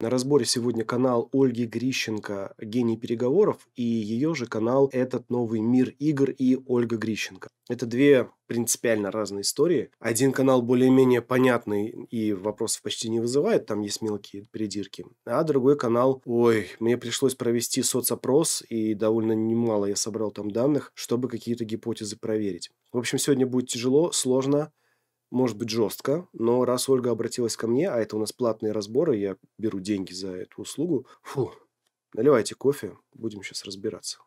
На разборе сегодня канал Ольги Грищенко «Гений переговоров» и ее же канал «Этот новый мир игр» и Ольга Грищенко. Это две принципиально разные истории. Один канал более-менее понятный и вопросов почти не вызывает, там есть мелкие придирки. А другой канал, ой, мне пришлось провести соцопрос, и довольно немало я собрал там данных, чтобы какие-то гипотезы проверить. В общем, сегодня будет тяжело, сложно, может быть, жестко, но раз Ольга обратилась ко мне, а это у нас платные разборы, я беру деньги за эту услугу, фу, наливайте кофе, будем сейчас разбираться.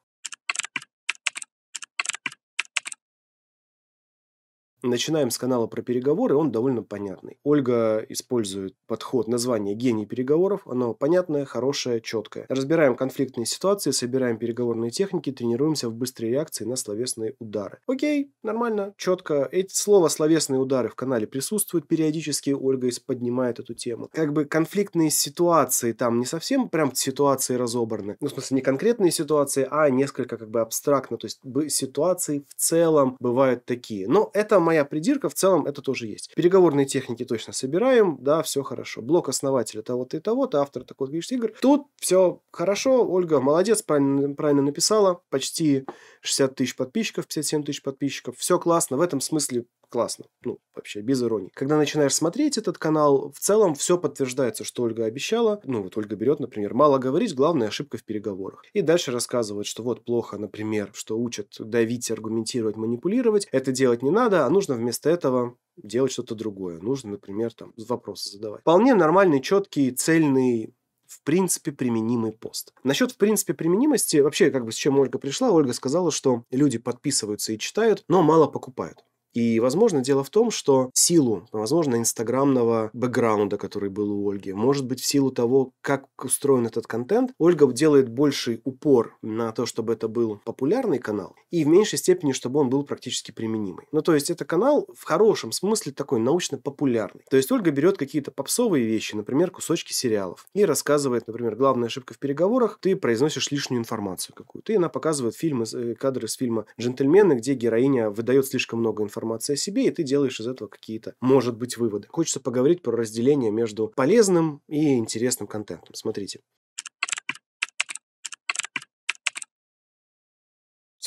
Начинаем с канала про переговоры, он довольно понятный. Ольга использует подход названия «Гений переговоров». Оно понятное, хорошее, четкое. Разбираем конфликтные ситуации, собираем переговорные техники, тренируемся в быстрой реакции на словесные удары. Окей, нормально, четко. Эти слова «словесные удары» в канале присутствуют периодически. Ольга поднимает эту тему. Как бы конфликтные ситуации там не совсем прям ситуации разобраны. Ну, в смысле, не конкретные ситуации, а несколько как бы абстрактно. То есть ситуации в целом бывают такие. Но это моя придирка, в целом это тоже есть. Переговорные техники точно собираем, да, все хорошо. Блок основателя того-то и того-то, автор такой вот игр. Тут все хорошо, Ольга молодец, правильно, правильно написала. Почти 60 тысяч подписчиков, 57 тысяч подписчиков. Все классно, в этом смысле классно. Ну, вообще, без иронии. Когда начинаешь смотреть этот канал, в целом все подтверждается, что Ольга обещала. Ну, вот Ольга берет, например, мало говорить, главная ошибка в переговорах. И дальше рассказывает, что вот плохо, например, что учат давить, аргументировать, манипулировать. Это делать не надо, а нужно вместо этого делать что-то другое. Нужно, например, там вопросы задавать. Вполне нормальный, четкий, цельный в принципе применимый пост. Насчет в принципе применимости, вообще как бы с чем Ольга пришла, Ольга сказала, что люди подписываются и читают, но мало покупают. И, возможно, дело в том, что силу, возможно, инстаграмного бэкграунда, который был у Ольги, может быть, в силу того, как устроен этот контент, Ольга делает больший упор на то, чтобы это был популярный канал, и в меньшей степени, чтобы он был практически применимый. Ну, то есть, это канал в хорошем смысле такой научно-популярный. То есть, Ольга берет какие-то попсовые вещи, например, кусочки сериалов, и рассказывает, например, главная ошибка в переговорах, ты произносишь лишнюю информацию какую-то, и она показывает фильмы, э, кадры с фильма «Джентльмены», где героиня выдает слишком много информации информации о себе, и ты делаешь из этого какие-то, может быть, выводы. Хочется поговорить про разделение между полезным и интересным контентом. Смотрите,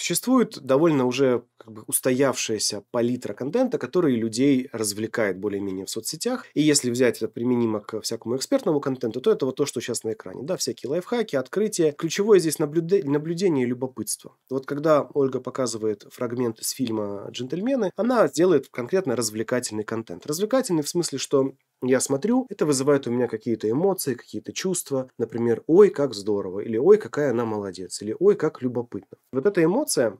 Существует довольно уже как бы, устоявшаяся палитра контента, который людей развлекает более-менее в соцсетях. И если взять это применимо к всякому экспертному контенту, то это вот то, что сейчас на экране. Да, всякие лайфхаки, открытия. Ключевое здесь наблюде- наблюдение и любопытство. Вот когда Ольга показывает фрагмент из фильма «Джентльмены», она делает конкретно развлекательный контент. Развлекательный в смысле, что я смотрю, это вызывает у меня какие-то эмоции, какие-то чувства. Например, ой, как здорово, или ой, какая она молодец, или ой, как любопытно. Вот эта эмоция,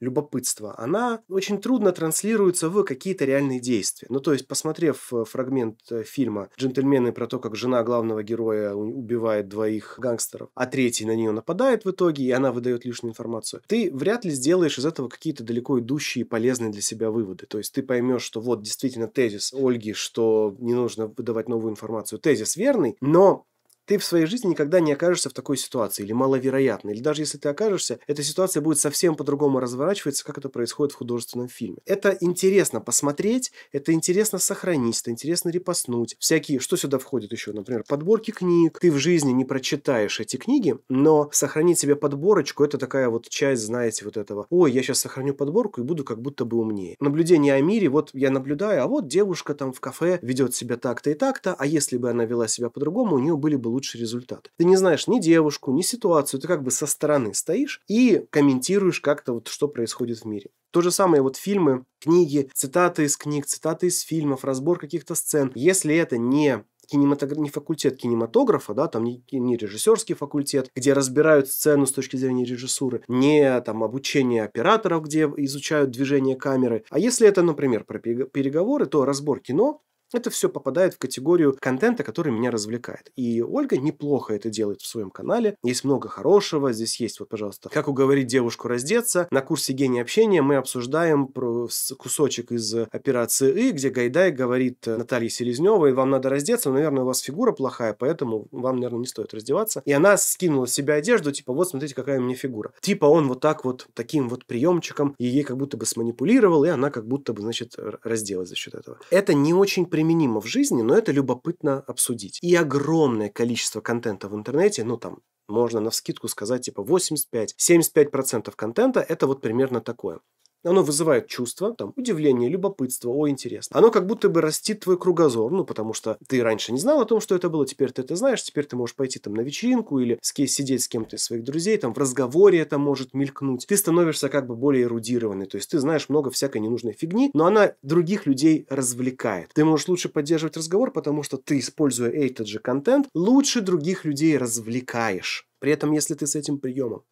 любопытство, она очень трудно транслируется в какие-то реальные действия. Ну, то есть, посмотрев э, фрагмент э, фильма «Джентльмены» про то, как жена главного героя убивает двоих гангстеров, а третий на нее нападает в итоге, и она выдает лишнюю информацию, ты вряд ли сделаешь из этого какие-то далеко идущие и полезные для себя выводы. То есть, ты поймешь, что вот действительно тезис Ольги, что не нужно выдавать новую информацию, тезис верный, но ты в своей жизни никогда не окажешься в такой ситуации, или маловероятно, или даже если ты окажешься, эта ситуация будет совсем по-другому разворачиваться, как это происходит в художественном фильме. Это интересно посмотреть, это интересно сохранить, это интересно репостнуть. Всякие, что сюда входит еще, например, подборки книг. Ты в жизни не прочитаешь эти книги, но сохранить себе подборочку, это такая вот часть, знаете, вот этого. Ой, я сейчас сохраню подборку и буду как будто бы умнее. Наблюдение о мире, вот я наблюдаю, а вот девушка там в кафе ведет себя так-то и так-то, а если бы она вела себя по-другому, у нее были бы лучший результат. Ты не знаешь ни девушку, ни ситуацию, ты как бы со стороны стоишь и комментируешь как-то вот что происходит в мире. То же самое вот фильмы, книги, цитаты из книг, цитаты из фильмов, разбор каких-то сцен. Если это не кинематограф, не факультет кинематографа, да, там не, не режиссерский факультет, где разбирают сцену с точки зрения режиссуры, не там обучение операторов, где изучают движение камеры. А если это, например, про переговоры, то разбор кино это все попадает в категорию контента, который меня развлекает. И Ольга неплохо это делает в своем канале. Есть много хорошего. Здесь есть, вот, пожалуйста, как уговорить девушку раздеться. На курсе гения общения мы обсуждаем про кусочек из операции «И», где Гайдай говорит э, Наталье Селезневой, вам надо раздеться, наверное, у вас фигура плохая, поэтому вам, наверное, не стоит раздеваться. И она скинула с себя одежду, типа, вот, смотрите, какая у меня фигура. Типа он вот так вот, таким вот приемчиком, ей как будто бы сманипулировал, и она как будто бы, значит, разделась за счет этого. Это не очень применимо в жизни, но это любопытно обсудить. И огромное количество контента в интернете, ну там можно на вскидку сказать типа 85-75% контента это вот примерно такое. Оно вызывает чувство, там, удивление, любопытство, о, интересно. Оно как будто бы растит твой кругозор, ну, потому что ты раньше не знал о том, что это было, теперь ты это знаешь, теперь ты можешь пойти там на вечеринку или с кем сидеть с кем-то из своих друзей, там, в разговоре это может мелькнуть. Ты становишься как бы более эрудированный, то есть ты знаешь много всякой ненужной фигни, но она других людей развлекает. Ты можешь лучше поддерживать разговор, потому что ты, используя этот же контент, лучше других людей развлекаешь. При этом, если ты с этим приемом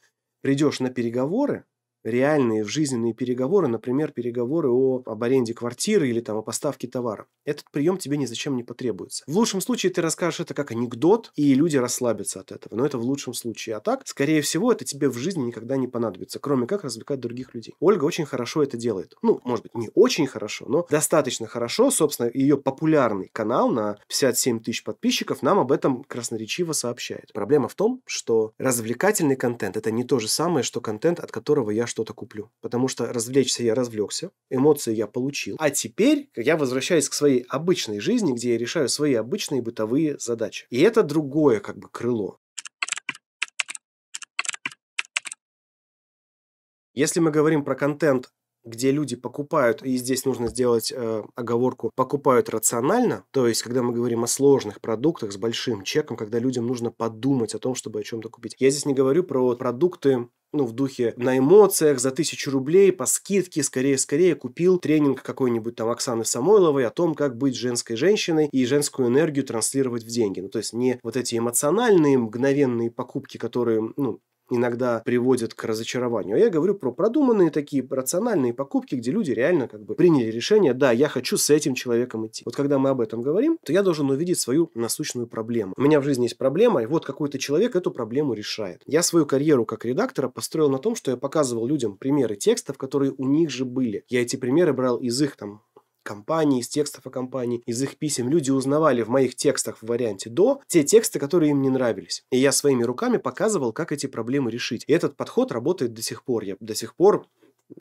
придешь на переговоры, реальные в жизненные переговоры, например, переговоры о, об аренде квартиры или там, о поставке товара. Этот прием тебе ни зачем не потребуется. В лучшем случае ты расскажешь это как анекдот, и люди расслабятся от этого. Но это в лучшем случае. А так, скорее всего, это тебе в жизни никогда не понадобится, кроме как развлекать других людей. Ольга очень хорошо это делает. Ну, может быть, не очень хорошо, но достаточно хорошо. Собственно, ее популярный канал на 57 тысяч подписчиков нам об этом красноречиво сообщает. Проблема в том, что развлекательный контент – это не то же самое, что контент, от которого я что-то куплю. Потому что развлечься я развлекся, эмоции я получил. А теперь я возвращаюсь к своей обычной жизни, где я решаю свои обычные бытовые задачи. И это другое как бы крыло. Если мы говорим про контент где люди покупают, и здесь нужно сделать э, оговорку, покупают рационально, то есть когда мы говорим о сложных продуктах с большим чеком, когда людям нужно подумать о том, чтобы о чем-то купить. Я здесь не говорю про продукты ну, в духе на эмоциях, за тысячу рублей, по скидке, скорее-скорее купил тренинг какой-нибудь там Оксаны Самойловой о том, как быть женской женщиной и женскую энергию транслировать в деньги. Ну, то есть не вот эти эмоциональные, мгновенные покупки, которые, ну, иногда приводят к разочарованию. А я говорю про продуманные такие рациональные покупки, где люди реально как бы приняли решение, да, я хочу с этим человеком идти. Вот когда мы об этом говорим, то я должен увидеть свою насущную проблему. У меня в жизни есть проблема, и вот какой-то человек эту проблему решает. Я свою карьеру как редактора построил на том, что я показывал людям примеры текстов, которые у них же были. Я эти примеры брал из их там компании, из текстов о компании, из их писем. Люди узнавали в моих текстах в варианте до те тексты, которые им не нравились. И я своими руками показывал, как эти проблемы решить. И этот подход работает до сих пор. Я до сих пор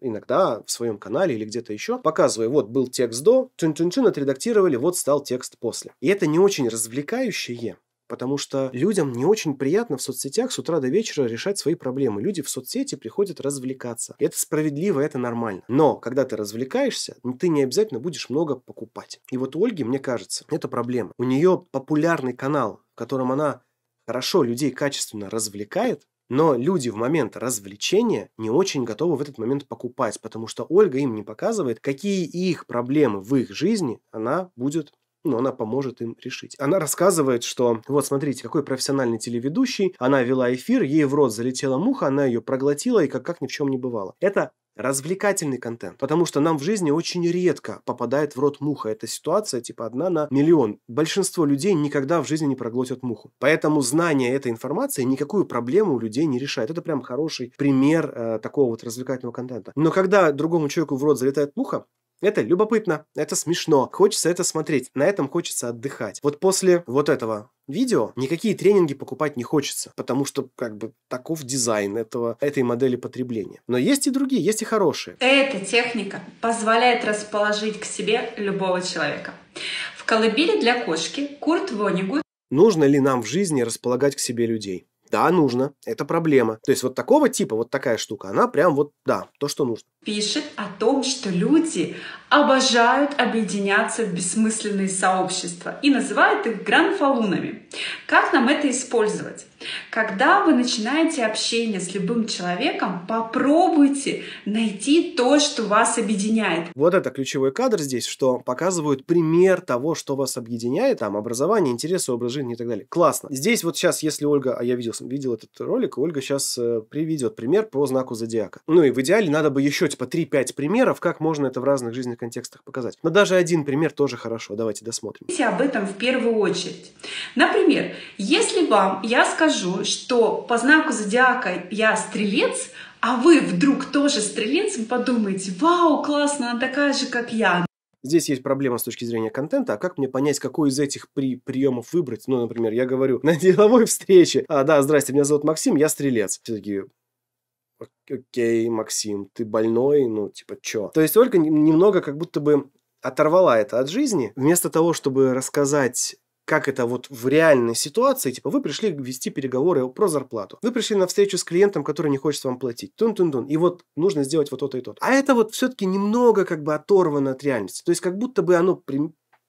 иногда в своем канале или где-то еще, показывая, вот был текст до, тюн-тюн-тюн отредактировали, вот стал текст после. И это не очень развлекающее, потому что людям не очень приятно в соцсетях с утра до вечера решать свои проблемы. Люди в соцсети приходят развлекаться. Это справедливо, это нормально. Но когда ты развлекаешься, ну, ты не обязательно будешь много покупать. И вот у Ольги, мне кажется, это проблема. У нее популярный канал, в котором она хорошо людей качественно развлекает, но люди в момент развлечения не очень готовы в этот момент покупать, потому что Ольга им не показывает, какие их проблемы в их жизни она будет но она поможет им решить. Она рассказывает, что вот смотрите, какой профессиональный телеведущий, она вела эфир, ей в рот залетела муха, она ее проглотила и как, как ни в чем не бывало. Это развлекательный контент, потому что нам в жизни очень редко попадает в рот муха. Эта ситуация типа одна на миллион. Большинство людей никогда в жизни не проглотят муху. Поэтому знание этой информации никакую проблему у людей не решает. Это прям хороший пример э, такого вот развлекательного контента. Но когда другому человеку в рот залетает муха, это любопытно, это смешно, хочется это смотреть, на этом хочется отдыхать. Вот после вот этого видео никакие тренинги покупать не хочется, потому что как бы таков дизайн этого, этой модели потребления. Но есть и другие, есть и хорошие. Эта техника позволяет расположить к себе любого человека. В колыбели для кошки Курт Вонигу. Нужно ли нам в жизни располагать к себе людей? Да, нужно. Это проблема. То есть вот такого типа, вот такая штука, она прям вот, да, то, что нужно. Пишет о том, что люди обожают объединяться в бессмысленные сообщества и называют их гранфалунами. Как нам это использовать? Когда вы начинаете общение с любым человеком, попробуйте найти то, что вас объединяет. Вот это ключевой кадр здесь, что показывают пример того, что вас объединяет, там, образование, интересы, образ жизни и так далее. Классно. Здесь вот сейчас, если Ольга, а я видел, видел этот ролик, Ольга сейчас э, приведет пример по знаку зодиака. Ну и в идеале надо бы еще типа 3-5 примеров, как можно это в разных жизненных контекстах показать. Но даже один пример тоже хорошо. Давайте досмотрим. Об этом в первую очередь. Например, если вам я скажу, что по знаку зодиака я стрелец, а вы вдруг тоже стрелец, вы подумаете, вау, классно, она такая же, как я. Здесь есть проблема с точки зрения контента, а как мне понять, какой из этих при приемов выбрать? Ну, например, я говорю на деловой встрече, а, да, здрасте, меня зовут Максим, я стрелец. Все-таки окей, Максим, ты больной, ну, типа, чё? То есть Ольга немного как будто бы оторвала это от жизни. Вместо того, чтобы рассказать как это вот в реальной ситуации, типа, вы пришли вести переговоры про зарплату, вы пришли на встречу с клиентом, который не хочет вам платить, тун-тун-тун, и вот нужно сделать вот то-то и то-то. А это вот все-таки немного как бы оторвано от реальности, то есть как будто бы оно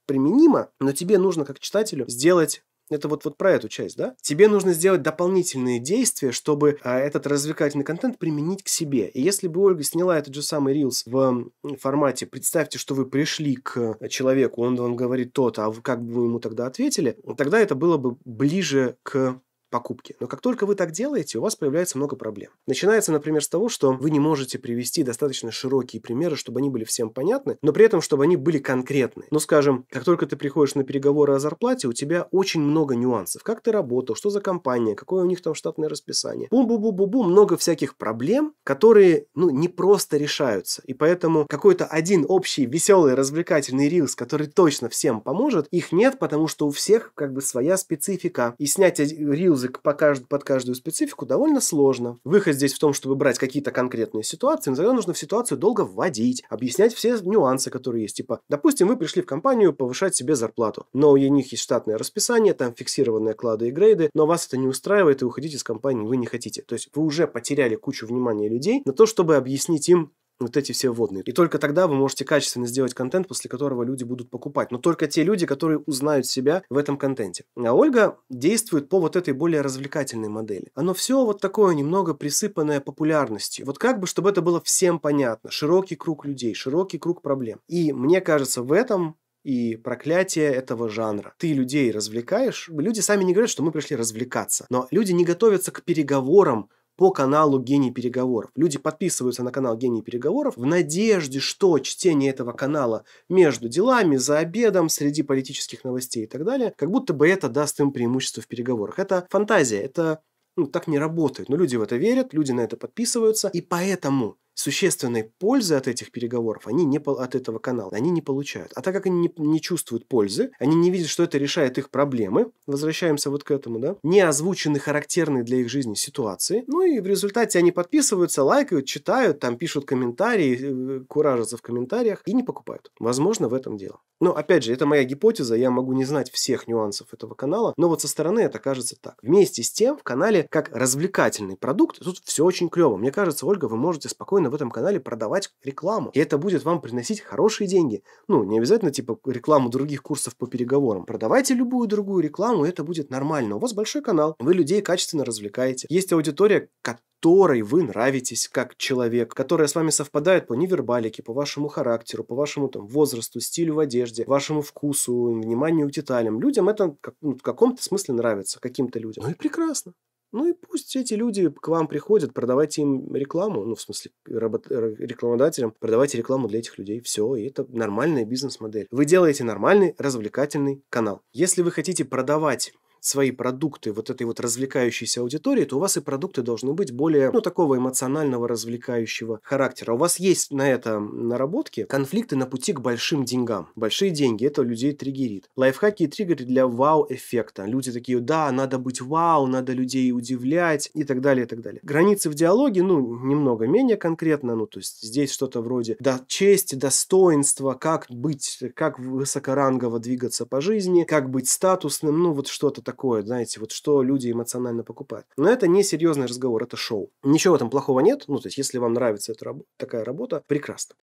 применимо, но тебе нужно как читателю сделать это вот, вот про эту часть, да? Тебе нужно сделать дополнительные действия, чтобы а, этот развлекательный контент применить к себе. И если бы Ольга сняла этот же самый Reels в формате «Представьте, что вы пришли к э, человеку, он вам говорит то-то, а вы, как бы вы ему тогда ответили?», тогда это было бы ближе к покупки. Но как только вы так делаете, у вас появляется много проблем. Начинается, например, с того, что вы не можете привести достаточно широкие примеры, чтобы они были всем понятны, но при этом, чтобы они были конкретны. Ну, скажем, как только ты приходишь на переговоры о зарплате, у тебя очень много нюансов. Как ты работал, что за компания, какое у них там штатное расписание. Бум-бум-бум-бум, много всяких проблем, которые, ну, не просто решаются. И поэтому какой-то один общий, веселый, развлекательный рилс, который точно всем поможет, их нет, потому что у всех как бы своя специфика. И снять рилс язык по кажд... под каждую специфику довольно сложно. Выход здесь в том, чтобы брать какие-то конкретные ситуации, но тогда нужно в ситуацию долго вводить, объяснять все нюансы, которые есть. Типа, допустим, вы пришли в компанию повышать себе зарплату, но у них есть штатное расписание, там фиксированные клады и грейды, но вас это не устраивает и уходить из компании вы не хотите. То есть вы уже потеряли кучу внимания людей на то, чтобы объяснить им, вот эти все водные И только тогда вы можете качественно сделать контент, после которого люди будут покупать. Но только те люди, которые узнают себя в этом контенте. А Ольга действует по вот этой более развлекательной модели. Оно все вот такое немного присыпанное популярностью. Вот как бы, чтобы это было всем понятно. Широкий круг людей, широкий круг проблем. И мне кажется, в этом и проклятие этого жанра. Ты людей развлекаешь. Люди сами не говорят, что мы пришли развлекаться. Но люди не готовятся к переговорам по каналу «Гений переговоров». Люди подписываются на канал «Гений переговоров» в надежде, что чтение этого канала между делами, за обедом, среди политических новостей и так далее, как будто бы это даст им преимущество в переговорах. Это фантазия, это ну, так не работает. Но люди в это верят, люди на это подписываются. И поэтому существенной пользы от этих переговоров они не от этого канала, они не получают. А так как они не, не чувствуют пользы, они не видят, что это решает их проблемы, возвращаемся вот к этому, да, не озвучены характерные для их жизни ситуации, ну и в результате они подписываются, лайкают, читают, там пишут комментарии, э, куражатся в комментариях и не покупают. Возможно, в этом дело. Но опять же, это моя гипотеза, я могу не знать всех нюансов этого канала, но вот со стороны это кажется так. Вместе с тем, в канале как развлекательный продукт, тут все очень клево. Мне кажется, Ольга, вы можете спокойно спокойно в этом канале продавать рекламу. И это будет вам приносить хорошие деньги. Ну, не обязательно типа рекламу других курсов по переговорам. Продавайте любую другую рекламу, и это будет нормально. У вас большой канал, вы людей качественно развлекаете. Есть аудитория, которой вы нравитесь как человек, которая с вами совпадает по невербалике, по вашему характеру, по вашему там, возрасту, стилю в одежде, вашему вкусу, вниманию к деталям. Людям это как, ну, в каком-то смысле нравится, каким-то людям. Ну и прекрасно. Ну и пусть эти люди к вам приходят, продавайте им рекламу, ну, в смысле, работ... Э, рекламодателям, продавайте рекламу для этих людей. Все, и это нормальная бизнес-модель. Вы делаете нормальный развлекательный канал. Если вы хотите продавать свои продукты вот этой вот развлекающейся аудитории, то у вас и продукты должны быть более, ну, такого эмоционального развлекающего характера. У вас есть на это наработки конфликты на пути к большим деньгам. Большие деньги – это людей триггерит. Лайфхаки и триггеры для вау-эффекта. Люди такие, да, надо быть вау, надо людей удивлять и так далее, и так далее. Границы в диалоге, ну, немного менее конкретно, ну, то есть здесь что-то вроде да, чести, достоинства, как быть, как высокорангово двигаться по жизни, как быть статусным, ну, вот что-то такое такое, знаете, вот что люди эмоционально покупают. Но это не серьезный разговор, это шоу. Ничего в этом плохого нет. Ну, то есть, если вам нравится эта раб- такая работа, прекрасно.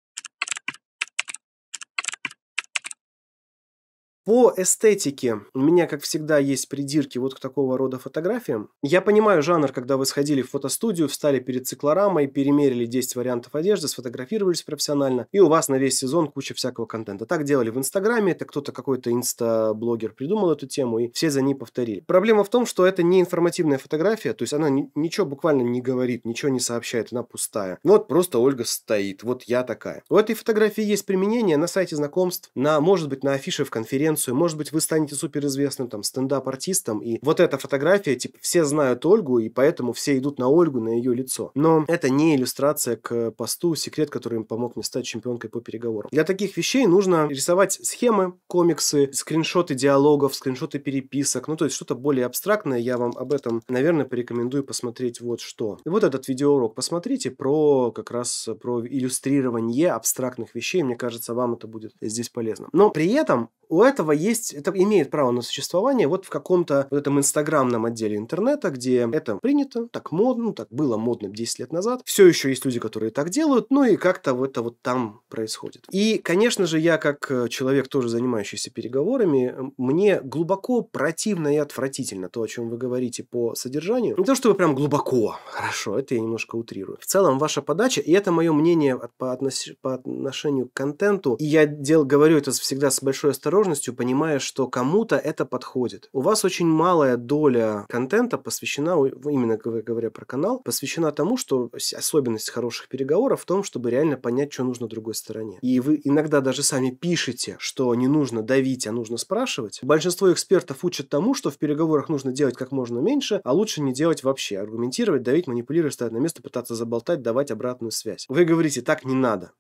По эстетике у меня, как всегда, есть придирки вот к такого рода фотографиям. Я понимаю жанр, когда вы сходили в фотостудию, встали перед циклорамой, перемерили 10 вариантов одежды, сфотографировались профессионально, и у вас на весь сезон куча всякого контента. Так делали в Инстаграме, это кто-то какой-то инстаблогер придумал эту тему, и все за ней повторили. Проблема в том, что это не информативная фотография, то есть она ни, ничего буквально не говорит, ничего не сообщает, она пустая. Ну вот просто Ольга стоит, вот я такая. У этой фотографии есть применение на сайте знакомств, на, может быть, на афише в конференции, конкуренцию, может быть, вы станете суперизвестным там стендап-артистом, и вот эта фотография, типа, все знают Ольгу, и поэтому все идут на Ольгу, на ее лицо. Но это не иллюстрация к посту «Секрет, который им помог мне стать чемпионкой по переговорам». Для таких вещей нужно рисовать схемы, комиксы, скриншоты диалогов, скриншоты переписок, ну, то есть что-то более абстрактное. Я вам об этом, наверное, порекомендую посмотреть вот что. И вот этот видеоурок посмотрите про как раз про иллюстрирование абстрактных вещей. Мне кажется, вам это будет здесь полезно. Но при этом у этого этого есть, это имеет право на существование вот в каком-то вот этом инстаграмном отделе интернета, где это принято, так модно, так было модно 10 лет назад. Все еще есть люди, которые так делают, ну и как-то это вот там происходит. И, конечно же, я как э, человек, тоже занимающийся переговорами, мне глубоко противно и отвратительно то, о чем вы говорите по содержанию. Не то, чтобы прям глубоко, хорошо, это я немножко утрирую. В целом, ваша подача, и это мое мнение по, относ... по отношению к контенту, и я дел... говорю это всегда с большой осторожностью, ответственностью, понимая, что кому-то это подходит. У вас очень малая доля контента посвящена, именно говоря про канал, посвящена тому, что особенность хороших переговоров в том, чтобы реально понять, что нужно другой стороне. И вы иногда даже сами пишете, что не нужно давить, а нужно спрашивать. Большинство экспертов учат тому, что в переговорах нужно делать как можно меньше, а лучше не делать вообще. Аргументировать, давить, манипулировать, ставить на место, пытаться заболтать, давать обратную связь. Вы говорите, так не надо.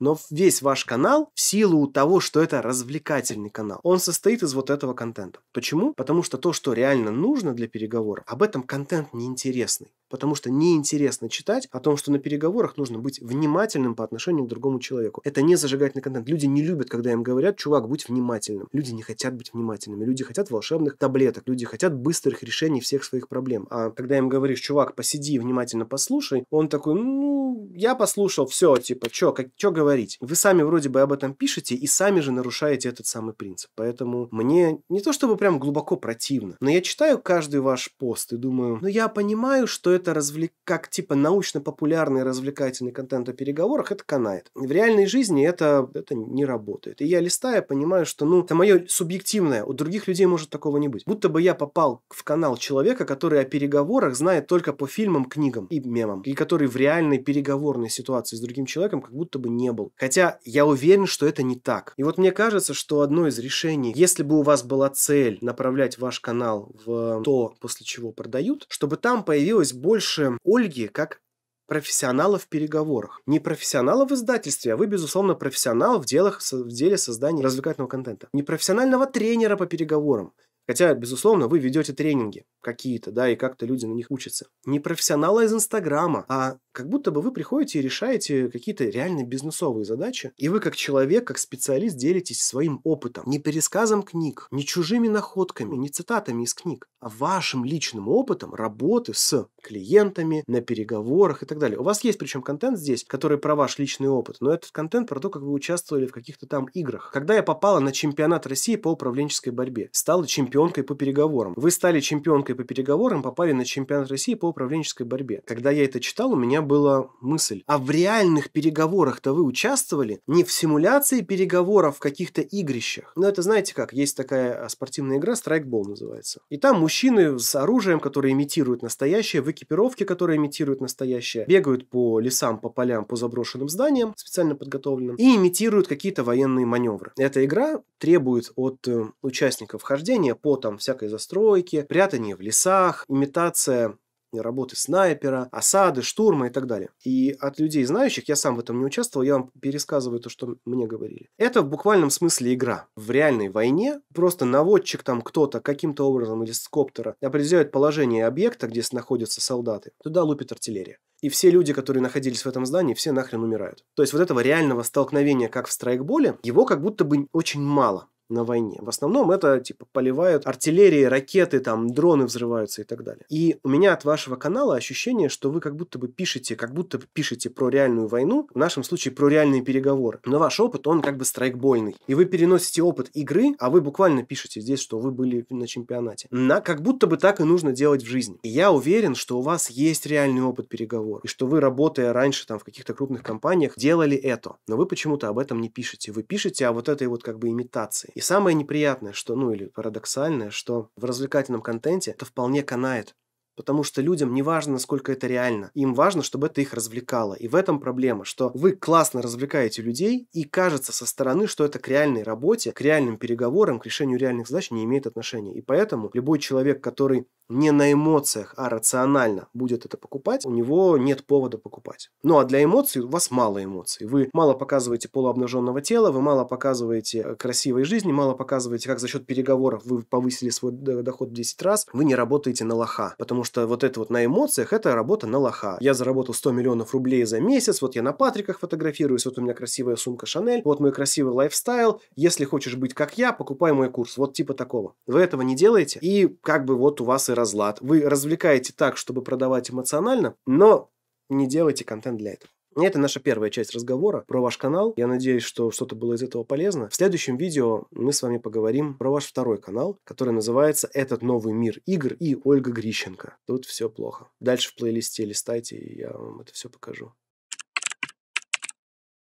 Но весь ваш канал, в силу того, что это развлекательный канал, он состоит из вот этого контента. Почему? Потому что то, что реально нужно для переговоров, об этом контент неинтересный. Потому что неинтересно читать о том, что на переговорах нужно быть внимательным по отношению к другому человеку. Это не зажигательный контент. Люди не любят, когда им говорят, чувак, будь внимательным. Люди не хотят быть внимательными. Люди хотят волшебных таблеток. Люди хотят быстрых решений всех своих проблем. А когда им говоришь, чувак, посиди внимательно послушай, он такой, ну, я послушал, все, типа, чё, как, чё говоришь? говорить. Вы сами вроде бы об этом пишете и сами же нарушаете этот самый принцип. Поэтому мне не то чтобы прям глубоко противно, но я читаю каждый ваш пост и думаю, ну я понимаю, что это развлек... как типа научно-популярный развлекательный контент о переговорах, это канает. В реальной жизни это, это не работает. И я листая понимаю, что ну это мое субъективное, у других людей может такого не быть. Будто бы я попал в канал человека, который о переговорах знает только по фильмам, книгам и мемам, и который в реальной переговорной ситуации с другим человеком как будто бы не был. Хотя я уверен, что это не так. И вот мне кажется, что одно из решений, если бы у вас была цель направлять ваш канал в то, после чего продают, чтобы там появилось больше Ольги как профессионала в переговорах. Не профессионала в издательстве, а вы, безусловно, профессионал в, делах, в деле создания развлекательного контента. Не профессионального тренера по переговорам. Хотя, безусловно, вы ведете тренинги какие-то, да, и как-то люди на них учатся. Не профессионала из Инстаграма, а как будто бы вы приходите и решаете какие-то реально бизнесовые задачи, и вы как человек, как специалист делитесь своим опытом. Не пересказом книг, не чужими находками, не цитатами из книг, а вашим личным опытом работы с клиентами, на переговорах и так далее. У вас есть причем контент здесь, который про ваш личный опыт, но этот контент про то, как вы участвовали в каких-то там играх. Когда я попала на чемпионат России по управленческой борьбе, стала чемпионом чемпионкой по переговорам. Вы стали чемпионкой по переговорам, попали на чемпионат России по управленческой борьбе. Когда я это читал, у меня была мысль. А в реальных переговорах-то вы участвовали? Не в симуляции переговоров в каких-то игрищах. Но это знаете как, есть такая а, спортивная игра, страйкбол называется. И там мужчины с оружием, которые имитируют настоящее, в экипировке, которая имитирует настоящее, бегают по лесам, по полям, по заброшенным зданиям, специально подготовленным, и имитируют какие-то военные маневры. Эта игра требует от э, участников хождения по по там всякой застройке, прятание в лесах, имитация работы снайпера, осады, штурма и так далее. И от людей знающих, я сам в этом не участвовал, я вам пересказываю то, что мне говорили. Это в буквальном смысле игра. В реальной войне просто наводчик там кто-то каким-то образом или с коптера определяет положение объекта, где находятся солдаты. Туда лупит артиллерия. И все люди, которые находились в этом здании, все нахрен умирают. То есть вот этого реального столкновения, как в страйкболе, его как будто бы очень мало на войне. В основном это типа поливают артиллерии, ракеты, там дроны взрываются и так далее. И у меня от вашего канала ощущение, что вы как будто бы пишете, как будто бы пишете про реальную войну, в нашем случае про реальные переговоры. Но ваш опыт, он как бы страйкбольный. И вы переносите опыт игры, а вы буквально пишете здесь, что вы были на чемпионате. На как будто бы так и нужно делать в жизни. И я уверен, что у вас есть реальный опыт переговоров, и что вы, работая раньше там в каких-то крупных компаниях, делали это. Но вы почему-то об этом не пишете. Вы пишете о вот этой вот как бы имитации. И самое неприятное, что, ну или парадоксальное, что в развлекательном контенте это вполне канает потому что людям не важно, насколько это реально. Им важно, чтобы это их развлекало. И в этом проблема, что вы классно развлекаете людей, и кажется со стороны, что это к реальной работе, к реальным переговорам, к решению реальных задач не имеет отношения. И поэтому любой человек, который не на эмоциях, а рационально будет это покупать, у него нет повода покупать. Ну а для эмоций у вас мало эмоций. Вы мало показываете полуобнаженного тела, вы мало показываете э, красивой жизни, мало показываете, как за счет переговоров вы повысили свой доход в 10 раз, вы не работаете на лоха, потому что что вот это вот на эмоциях, это работа на лоха. Я заработал 100 миллионов рублей за месяц, вот я на Патриках фотографируюсь, вот у меня красивая сумка Шанель, вот мой красивый лайфстайл, если хочешь быть как я, покупай мой курс, вот типа такого. Вы этого не делаете, и как бы вот у вас и разлад. Вы развлекаете так, чтобы продавать эмоционально, но не делайте контент для этого. Это наша первая часть разговора про ваш канал. Я надеюсь, что что-то было из этого полезно. В следующем видео мы с вами поговорим про ваш второй канал, который называется «Этот новый мир игр» и Ольга Грищенко. Тут все плохо. Дальше в плейлисте листайте, и я вам это все покажу.